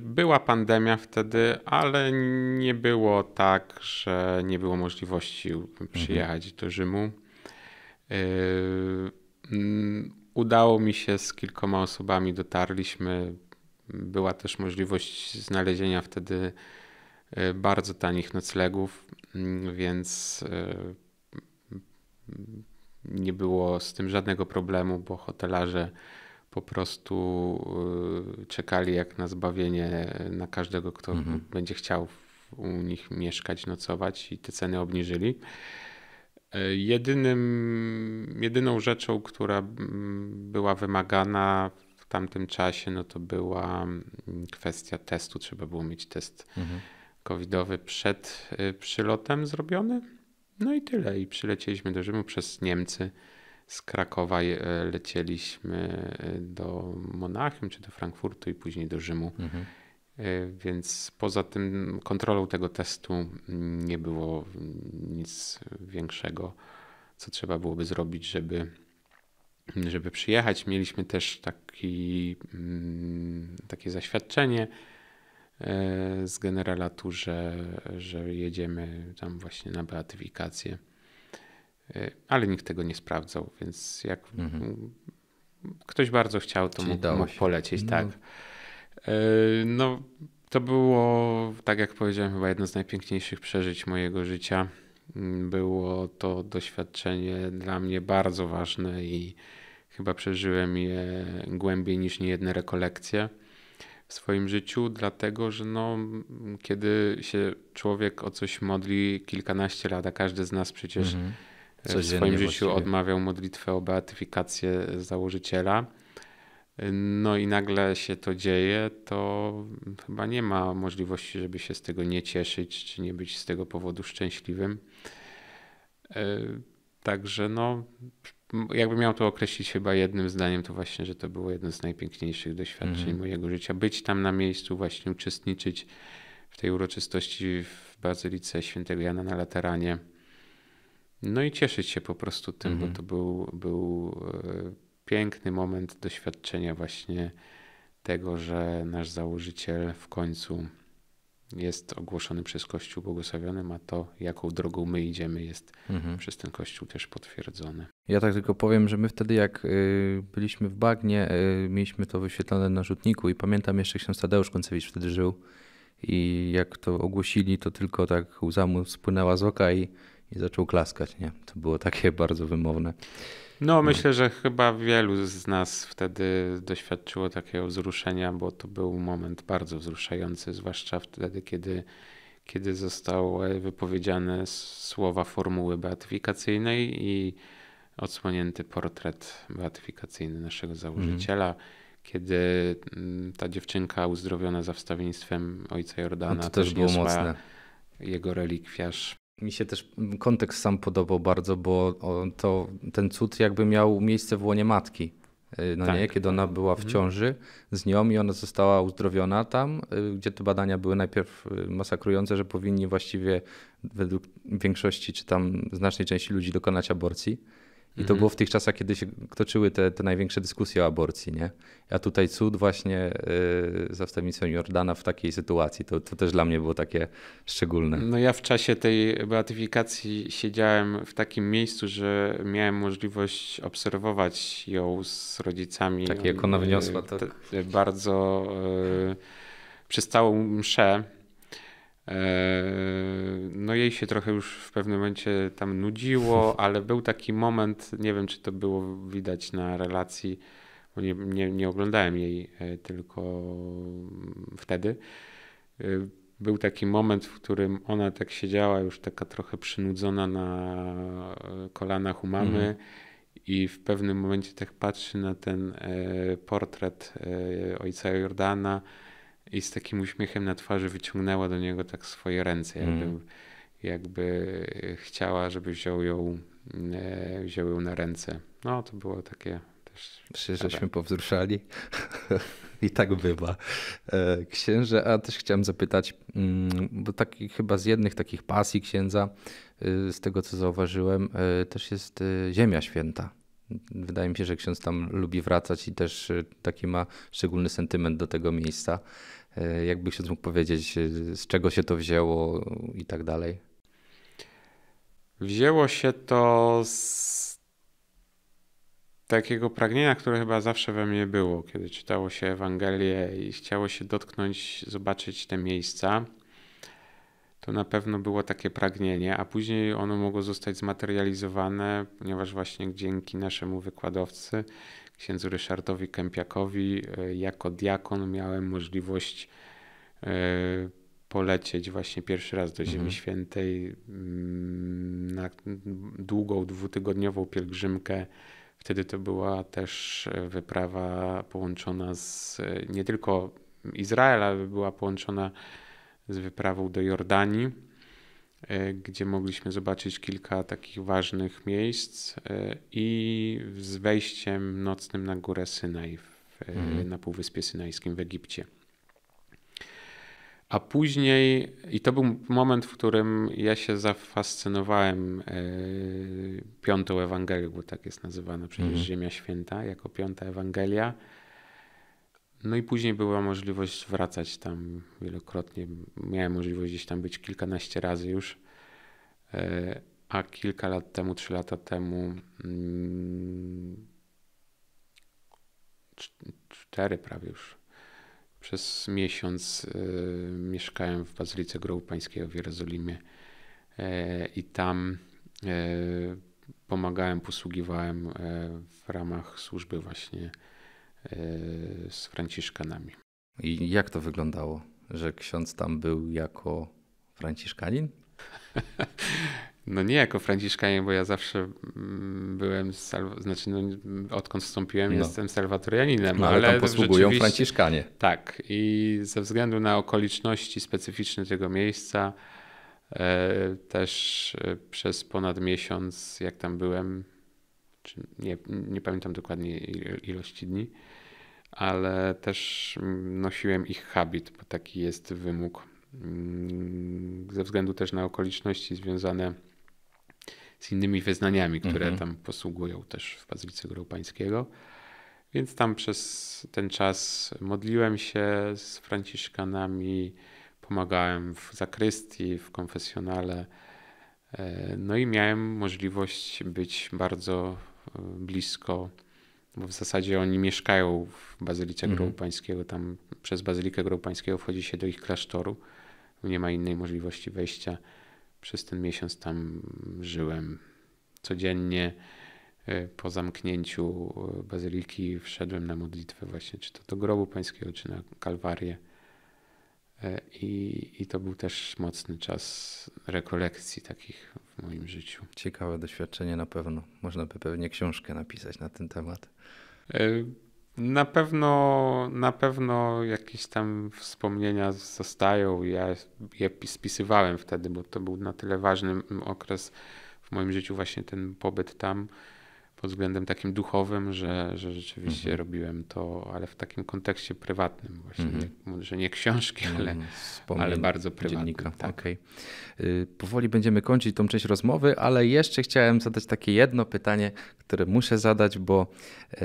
Była pandemia wtedy, ale nie było tak, że nie było możliwości przyjechać mhm. do Rzymu. Yy, mm, udało mi się z kilkoma osobami dotarliśmy. Była też możliwość znalezienia wtedy yy, bardzo tanich noclegów, mm, więc yy, nie było z tym żadnego problemu, bo hotelarze po prostu y, czekali jak na zbawienie na każdego, kto mhm. będzie chciał u nich mieszkać, nocować i te ceny obniżyli. E, jedynym, jedyną rzeczą, która była wymagana w tamtym czasie, no to była kwestia testu. Trzeba było mieć test mhm. covidowy przed y, przylotem zrobiony. No i tyle. I przylecieliśmy do Rzymu przez Niemcy. Z Krakowa e, lecieliśmy e, do Monachium czy do Frankfurtu i później do Rzymu. Mhm. E, więc poza tym kontrolą tego testu nie było nic większego, co trzeba byłoby zrobić, żeby, żeby przyjechać. Mieliśmy też taki, mm, takie zaświadczenie, E, z generala tu, że, że jedziemy tam właśnie na beatyfikację. E, ale nikt tego nie sprawdzał, więc jak mhm. ktoś bardzo chciał, to mógł, mógł polecieć, no. tak. E, no, to było, tak jak powiedziałem, chyba jedno z najpiękniejszych przeżyć mojego życia. Było to doświadczenie dla mnie bardzo ważne i chyba przeżyłem je głębiej niż niejedne rekolekcje w swoim życiu, dlatego że no, kiedy się człowiek o coś modli kilkanaście lat, a każdy z nas przecież mm -hmm. w swoim życiu właściwie. odmawiał modlitwę o beatyfikację założyciela, no i nagle się to dzieje, to chyba nie ma możliwości, żeby się z tego nie cieszyć, czy nie być z tego powodu szczęśliwym. E, Także no, jakby miał to określić chyba jednym zdaniem, to właśnie, że to było jedno z najpiękniejszych doświadczeń mm mojego życia. Być tam na miejscu, właśnie uczestniczyć w tej uroczystości w Bazylice Świętego Jana na Lateranie. No i cieszyć się po prostu tym, mm bo mhm. to był, był e, piękny moment doświadczenia właśnie tego, że nasz założyciel w końcu jest ogłoszony przez Kościół Błogosławiony, a to, jaką drogą my idziemy, jest mhm. przez ten Kościół też potwierdzone. Ja tak tylko powiem, że my wtedy, jak y, byliśmy w Bagnie, y, mieliśmy to wyświetlone na rzutniku i pamiętam jeszcze się Tadeusz Koncewicz wtedy żył i jak to ogłosili, to tylko tak łza mu spłynęła z oka i, i zaczął klaskać, nie? To było takie <laughs> bardzo wymowne. No, myślę, że chyba wielu z nas wtedy doświadczyło takiego wzruszenia, bo to był moment bardzo wzruszający, zwłaszcza wtedy, kiedy, kiedy zostały e, wypowiedziane słowa formuły beatyfikacyjnej i odsłonięty portret beatyfikacyjny naszego założyciela. Mhm. Kiedy mm, ta dziewczynka uzdrowiona za wstawiennictwem ojca Jordana no to też było mocne. jego relikwiarz mi się też kontekst sam podobał bardzo, bo to, ten cud jakby miał miejsce w łonie matki. Y, no tak. nie, kiedy ona była w mhm. ciąży z nią i ona została uzdrowiona tam, y, gdzie te badania były najpierw y, masakrujące, że powinni właściwie według większości czy tam znacznej części ludzi dokonać aborcji. I to mhm. było w tych czasach, kiedy się toczyły te, te największe dyskusje o aborcji, nie? A tutaj cud właśnie yy, za wstawnictwem Jordana w takiej sytuacji. To, to też dla mnie było takie szczególne. No ja w czasie tej beatyfikacji siedziałem w takim miejscu, że miałem możliwość obserwować ją z rodzicami. Tak, jak ona wniosła, y, to... Tak. Bardzo... Y, przez całą mszę E, no jej się trochę już w pewnym momencie tam nudziło, <laughs> ale był taki moment, nie wiem czy to było widać na relacji, bo nie, nie, nie oglądałem jej e, tylko mm, wtedy. E, był taki moment, w którym ona tak siedziała już taka trochę przynudzona na kolanach u mamy mhm. i w pewnym momencie tak patrzy na ten portret ojca Jordana i z takim uśmiechem na twarzy wyciągnęła do niego tak swoje ręce, jakby, mm. jakby chciała, żeby wziął ją, e, wziął ją na ręce. No to było takie też... żeśmy powzruszali. <laughs> I tak bywa. E, księże, a też chciałem zapytać, mm, bo taki, chyba z jednych takich pasji księdza, y, z tego co zauważyłem, y, też jest y, Ziemia Święta. Wydaje mi się, że ksiądz tam lubi wracać i też e, taki ma szczególny sentyment do tego miejsca. E, jakby ksiądz mógł powiedzieć, e, z czego się to wzięło i tak dalej? Wzięło się to z takiego pragnienia, które chyba zawsze we mnie było, kiedy czytało się Ewangelię i chciało się dotknąć, zobaczyć te miejsca to na pewno było takie pragnienie, a później ono mogło zostać zmaterializowane, ponieważ właśnie dzięki naszemu wykładowcy, księdzu Ryszardowi Kępiakowi, e, jako diakon miałem możliwość e, polecieć właśnie pierwszy raz do Ziemi mhm. Świętej mm, na długą, dwutygodniową pielgrzymkę. Wtedy to była też e, wyprawa połączona z nie tylko Izraela, była połączona z wyprawą do Jordanii, e, gdzie mogliśmy zobaczyć kilka takich ważnych miejsc e, i z wejściem nocnym na górę Synaj w, e, mhm. na Półwyspie Synajskim w Egipcie. A później, i to był moment, w którym ja się zafascynowałem piątą Ewangelią, bo tak jest nazywana przecież mm. Ziemia Święta, jako piąta Ewangelia. No i później była możliwość wracać tam wielokrotnie. Miałem możliwość gdzieś tam być kilkanaście razy już. E, a kilka lat temu, trzy lata temu, mm, cztery prawie już, przez miesiąc e, mieszkałem w Bazylice Grobu Pańskiego w Jerozolimie e, i tam pomagałem, posługiwałem w ramach służby właśnie E, z Franciszkanami. I jak to wyglądało, że ksiądz tam był jako Franciszkanin? <laughs> No nie jako Franciszkanin, bo ja zawsze mm, byłem, znaczy no, odkąd wstąpiłem no. jestem salwatorianinem. No, ale, ale tam posługują Franciszkanie. Tak i ze względu na okoliczności specyficzne tego miejsca e, też e, przez ponad miesiąc jak tam byłem, nie, nie pamiętam dokładnie ilości dni, ale też nosiłem ich habit, bo taki jest wymóg. Mm, ze względu też na okoliczności związane z innymi wyznaniami, które mhm. tam posługują też w Bazylice Grobu Więc tam przez ten czas modliłem się z Franciszkanami, pomagałem w zakrystii, w konfesjonale. E, no i miałem możliwość być bardzo e, blisko bo w zasadzie oni mieszkają w Bazylice mhm. Grobu Pańskiego, tam przez Bazylikę Grobu Pańskiego wchodzi się do ich klasztoru, nie ma innej możliwości wejścia. Przez ten miesiąc tam żyłem codziennie y, po zamknięciu y, bazyliki wszedłem na modlitwę właśnie, czy to do grobu pańskiego, czy na kalwarię. Y, I, I to był też mocny czas rekolekcji takich w moim życiu. Ciekawe doświadczenie na pewno. Można by pewnie książkę napisać na ten temat. E, na pewno, na pewno jakieś tam wspomnienia zostają. Ja je spisywałem wtedy, bo to był na tyle ważny okres w moim życiu, właśnie ten pobyt tam pod względem takim duchowym, że, że rzeczywiście mhm. robiłem to, ale w takim kontekście prywatnym właśnie, mhm. że nie książki, mhm. ale, ale bardzo prywatnym. Tak. Okay. powoli będziemy kończyć tą część rozmowy, ale jeszcze chciałem zadać takie jedno pytanie, które muszę zadać, bo yy,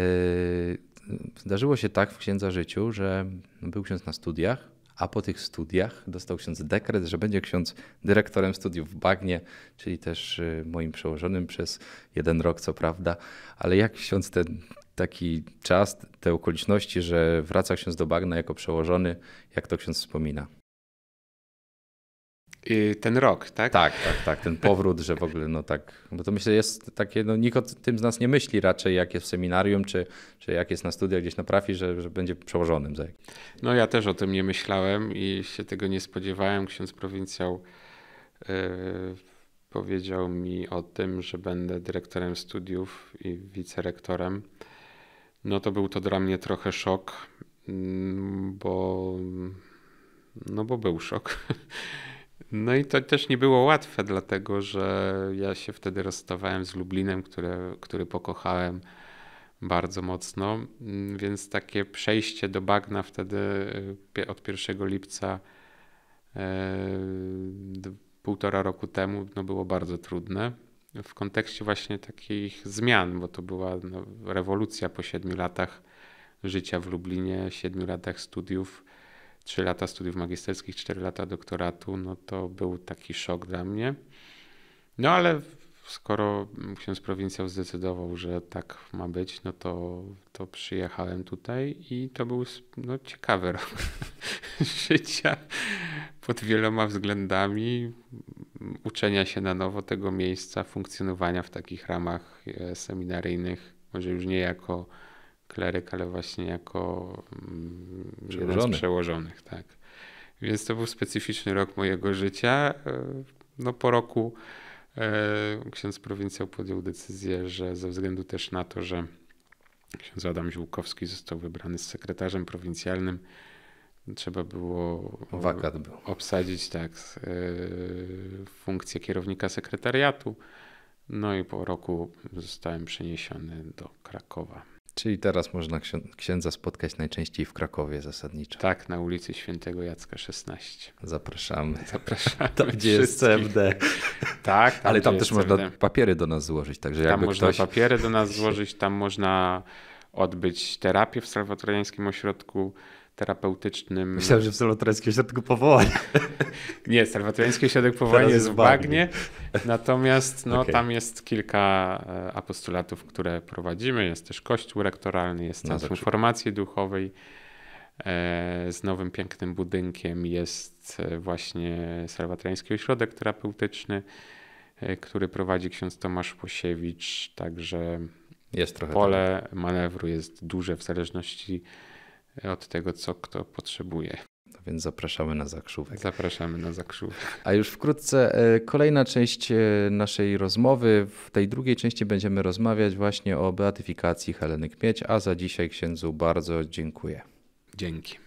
zdarzyło się tak w księdza życiu, że był ksiądz na studiach, a po tych studiach dostał ksiądz dekret, że będzie ksiądz dyrektorem studiów w Bagnie, czyli też y, moim przełożonym przez jeden rok, co prawda. Ale jak ksiądz ten taki czas, te okoliczności, że wraca ksiądz do Bagna jako przełożony, jak to ksiądz wspomina? Y, ten rok, tak? Tak, tak, tak. Ten powrót, że w ogóle, no tak. Bo to myślę, jest takie, no nikt o tym z nas nie myśli raczej, jak jest w seminarium, czy, czy jak jest na studiach gdzieś na prafi, że, że będzie przełożonym. Za jakiś. No ja też o tym nie myślałem i się tego nie spodziewałem. Ksiądz prowincjał yy, powiedział mi o tym, że będę dyrektorem studiów i wicerektorem. No to był to dla mnie trochę szok, mm, bo. No bo był szok <laughs> No i to też nie było łatwe, dlatego że ja się wtedy rozstawałem z Lublinem, które, który pokochałem bardzo mocno, mm, więc takie przejście do bagna wtedy y, od 1 lipca e, półtora roku temu no, było bardzo trudne w kontekście właśnie takich zmian, bo to była no, rewolucja po siedmiu latach życia w Lublinie, siedmiu latach studiów 3 lata studiów magisterskich, 4 lata doktoratu, no to był taki szok dla mnie. No ale skoro ksiądz prowincjał zdecydował, że tak ma być, no to, to przyjechałem tutaj i to był no, ciekawy rok <laughs> życia pod wieloma względami, uczenia się na nowo tego miejsca, funkcjonowania w takich ramach e, seminaryjnych, może już nie jako kleryk, ale właśnie jako Przełożony. Mm, jeden z przełożonych. Tak. Więc to był specyficzny rok mojego życia. E, no po roku e, ksiądz prowincjał podjął decyzję, że ze względu też na to, że ksiądz Adam Ziłkowski został wybrany z sekretarzem prowincjalnym, trzeba było Wakat był. obsadzić tak e, funkcję kierownika sekretariatu. No i po roku zostałem przeniesiony do Krakowa. Czyli teraz można księdza spotkać najczęściej w Krakowie zasadniczo. Tak, na ulicy Świętego Jacka 16. Zapraszamy. Zapraszamy. <laughs> Tam, gdzie jest CFD. <laughs> Tak, tam, ale tam też można CFD. papiery do nas złożyć. Także tam można ktoś... papiery do nas <laughs> złożyć, tam można odbyć terapię w salwatoriańskim ośrodku terapeutycznym. Myślałem, że w Salwatoriańskim Ośrodku Powołania. <laughs> Nie, Salwatoriański Ośrodek Powołania jest w Bagnie, natomiast no, okay. tam jest kilka e, apostulatów, które prowadzimy. Jest też Kościół rektoralny, jest no, Centrum no Formacji Duchowej e, z nowym pięknym budynkiem, jest e, właśnie Salwatoriański Ośrodek Terapeutyczny, e, który prowadzi ksiądz Tomasz Posiewicz, także jest trochę pole tak. manewru jest duże w zależności od od tego, co kto potrzebuje. No więc zapraszamy na zakrzówek. Zapraszamy na zakrzówek. A już wkrótce e, kolejna część e, naszej rozmowy. W tej drugiej części będziemy rozmawiać właśnie o beatyfikacji Heleny Kmieć, a za dzisiaj księdzu bardzo dziękuję. Dzięki.